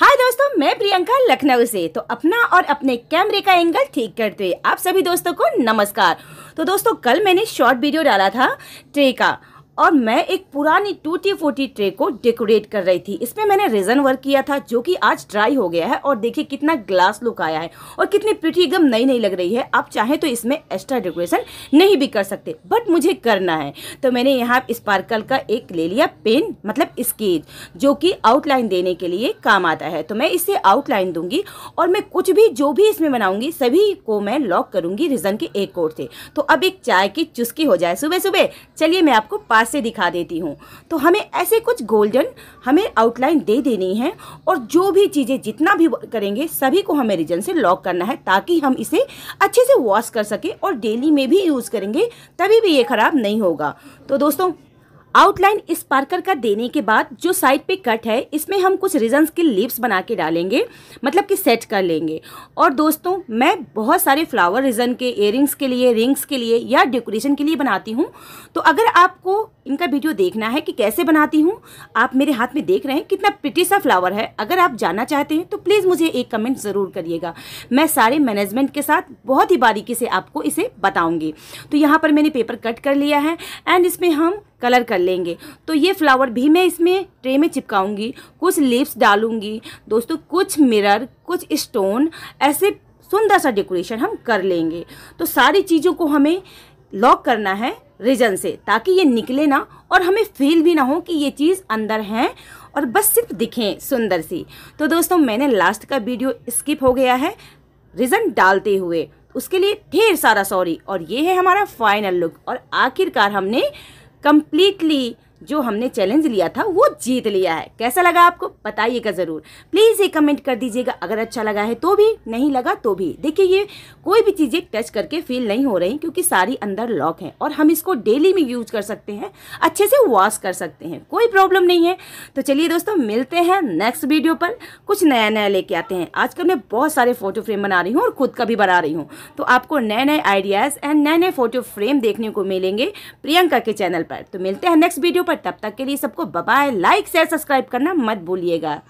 हाय दोस्तों मैं प्रियंका लखनऊ से तो अपना और अपने कैमरे का एंगल ठीक करते हुए आप सभी दोस्तों को नमस्कार तो दोस्तों कल मैंने शॉर्ट वीडियो डाला था ट्रे का और मैं एक पुरानी टूटी फूटी ट्रे को डेकोरेट कर रही थी इसमें मैंने रेजन वर्क किया था जो कि आज ड्राई हो गया है और देखिए कितना ग्लास लुक आया है और कितनी पिटी एकदम नई नई लग रही है आप चाहें तो इसमें एक्स्ट्रा डेकोरेशन नहीं भी कर सकते बट मुझे करना है तो मैंने यहाँ स्पार्कल का एक ले लिया पेन मतलब स्केच जो कि आउटलाइन देने के लिए काम आता है तो मैं इससे आउटलाइन दूंगी और मैं कुछ भी जो भी इसमें बनाऊंगी सभी को मैं लॉक करूंगी रिजन के एक कोड से तो अब एक चाय की चुस्की हो जाए सुबह सुबह चलिए मैं आपको पास से दिखा देती हूँ तो हमें ऐसे कुछ गोल्डन हमें आउटलाइन दे देनी है और जो भी चीज़ें जितना भी करेंगे सभी को हमें रिजन से लॉक करना है ताकि हम इसे अच्छे से वॉश कर सकें और डेली में भी यूज़ करेंगे तभी भी ये ख़राब नहीं होगा तो दोस्तों आउटलाइन इस पार्कर का देने के बाद जो साइड पे कट है इसमें हम कुछ रिजन्स के लिप्स बना के डालेंगे मतलब कि सेट कर लेंगे और दोस्तों मैं बहुत सारे फ्लावर रिजन के एयरिंग्स के लिए रिंग्स के लिए या डेकोरेशन के लिए बनाती हूँ तो अगर आपको इनका वीडियो देखना है कि कैसे बनाती हूँ आप मेरे हाथ में देख रहे हैं कितना पिटी सा फ्लावर है अगर आप जानना चाहते हैं तो प्लीज़ मुझे एक कमेंट ज़रूर करिएगा मैं सारे मैनेजमेंट के साथ बहुत ही बारीकी से आपको इसे बताऊँगी तो यहाँ पर मैंने पेपर कट कर लिया है एंड इसमें हम कलर कर लेंगे तो ये फ्लावर भी मैं इसमें ट्रे में चिपकाऊंगी कुछ लिप्स डालूंगी दोस्तों कुछ मिरर कुछ स्टोन ऐसे सुंदर सा डेकोरेशन हम कर लेंगे तो सारी चीज़ों को हमें लॉक करना है रिजन से ताकि ये निकले ना और हमें फील भी ना हो कि ये चीज़ अंदर है और बस सिर्फ दिखें सुंदर सी तो दोस्तों मैंने लास्ट का वीडियो स्किप हो गया है रिजन डालते हुए उसके लिए ढेर सारा सॉरी और ये है हमारा फाइनल लुक और आखिरकार हमने completely जो हमने चैलेंज लिया था वो जीत लिया है कैसा लगा आपको बताइएगा ज़रूर प्लीज़ ये कमेंट कर दीजिएगा अगर अच्छा लगा है तो भी नहीं लगा तो भी देखिए ये कोई भी चीज़ें टच करके फील नहीं हो रही क्योंकि सारी अंदर लॉक हैं और हम इसको डेली में यूज कर सकते हैं अच्छे से वॉश कर सकते हैं कोई प्रॉब्लम नहीं है तो चलिए दोस्तों मिलते हैं नेक्स्ट वीडियो पर कुछ नया नया लेके आते हैं आजकल मैं बहुत सारे फ़ोटो फ्रेम बना रही हूँ और खुद का भी बना रही हूँ तो आपको नए नए आइडियाज़ एंड नए नए फ़ोटो फ्रेम देखने को मिलेंगे प्रियंका के चैनल पर तो मिलते हैं नेक्स्ट वीडियो पर तब तक के लिए सबको बाय लाइक शेयर सब्सक्राइब करना मत भूलिएगा